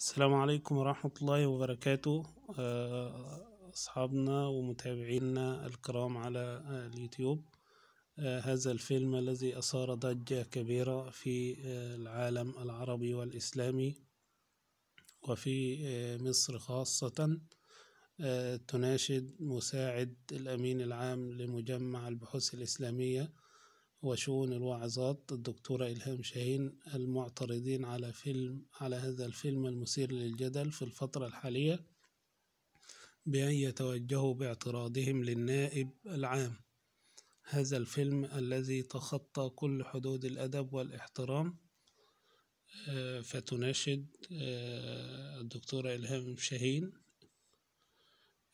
السلام عليكم ورحمة الله وبركاته آه، أصحابنا ومتابعينا الكرام على اليوتيوب آه، هذا الفيلم الذي أثار ضجة كبيرة في آه، العالم العربي والإسلامي وفي مصر خاصة تناشد مساعد الأمين العام لمجمع البحوث الإسلامية وشؤون الواعظات الدكتورة إلهام شاهين المعترضين على فيلم على هذا الفيلم المثير للجدل في الفترة الحالية بأن يتوجهوا باعتراضهم للنائب العام هذا الفيلم الذي تخطى كل حدود الأدب والاحترام آه، فتناشد آه، الدكتورة إلهام شاهين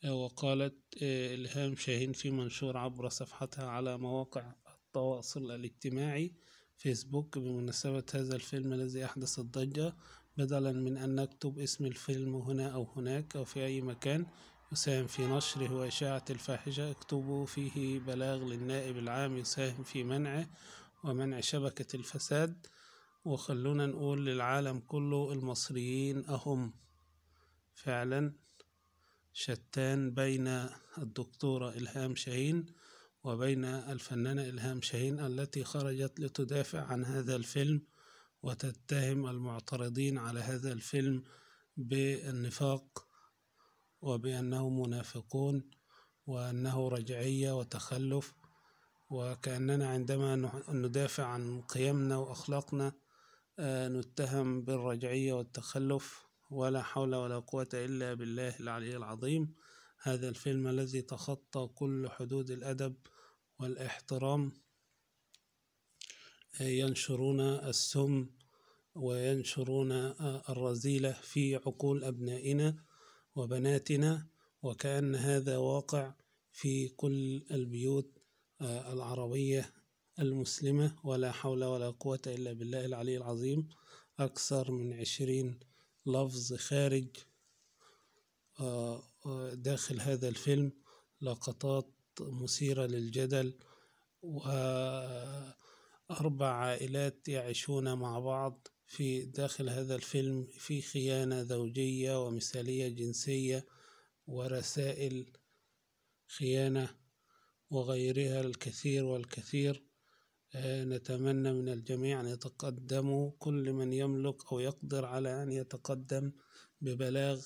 آه، وقالت إلهام شاهين في منشور عبر صفحتها على مواقع التواصل الاجتماعي فيسبوك بمناسبة هذا الفيلم الذي أحدث الضجة بدلا من أن نكتب اسم الفيلم هنا أو هناك أو في أي مكان يساهم في نشره وإشاعة الفاحشة اكتبوا فيه بلاغ للنائب العام يساهم في منعه ومنع شبكة الفساد وخلونا نقول للعالم كله المصريين أهم فعلا شتان بين الدكتورة إلهام شاهين وبين الفنانة إلهام شاهين التي خرجت لتدافع عن هذا الفيلم وتتهم المعترضين على هذا الفيلم بالنفاق وبأنهم منافقون وأنه رجعية وتخلف وكأننا عندما ندافع عن قيمنا وأخلاقنا آه، نتهم بالرجعية والتخلف ولا حول ولا قوة إلا بالله العلي العظيم هذا الفيلم الذي تخطى كل حدود الأدب والاحترام ينشرون السم وينشرون الرذيلة في عقول أبنائنا وبناتنا وكأن هذا واقع في كل البيوت آه، العربية المسلمة ولا حول ولا قوة إلا بالله العلي العظيم أكثر من عشرين لفظ خارج آه، داخل هذا الفيلم لقطات مثيرة للجدل وأربع عائلات يعيشون مع بعض في داخل هذا الفيلم في خيانة زوجية ومثالية جنسية ورسائل خيانة وغيرها الكثير والكثير نتمنى من الجميع أن يتقدموا كل من يملك أو يقدر على أن يتقدم ببلاغ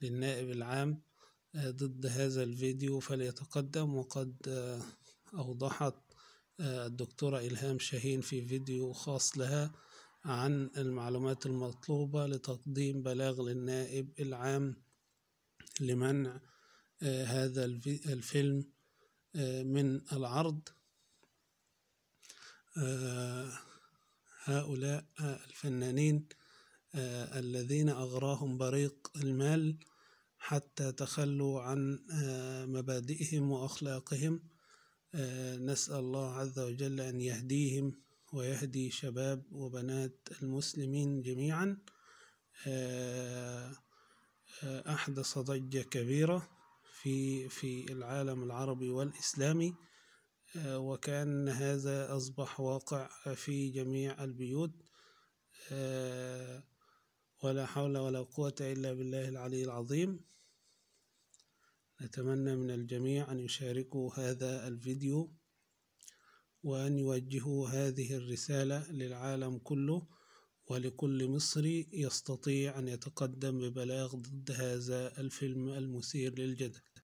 للنائب العام ضد هذا الفيديو فليتقدم وقد آه، أوضحت آه، الدكتورة إلهام شاهين في فيديو خاص لها عن المعلومات المطلوبة لتقديم بلاغ للنائب العام لمنع آه، هذا الفيلم من العرض هؤلاء الفنانين الذين أغراهم بريق المال حتى تخلوا عن آه، مبادئهم واخلاقهم آه، نسال الله عز وجل ان يهديهم ويهدي شباب وبنات المسلمين جميعا آه، احدث ضجه كبيره في في العالم العربي والاسلامي وكان هذا اصبح واقع في جميع البيوت ولا حول ولا قوة إلا بالله العلي العظيم نتمنى من الجميع أن يشاركوا هذا الفيديو وأن يوجهوا هذه الرسالة للعالم كله ولكل مصري يستطيع أن يتقدم ببلاغ ضد هذا الفيلم المثير للجدل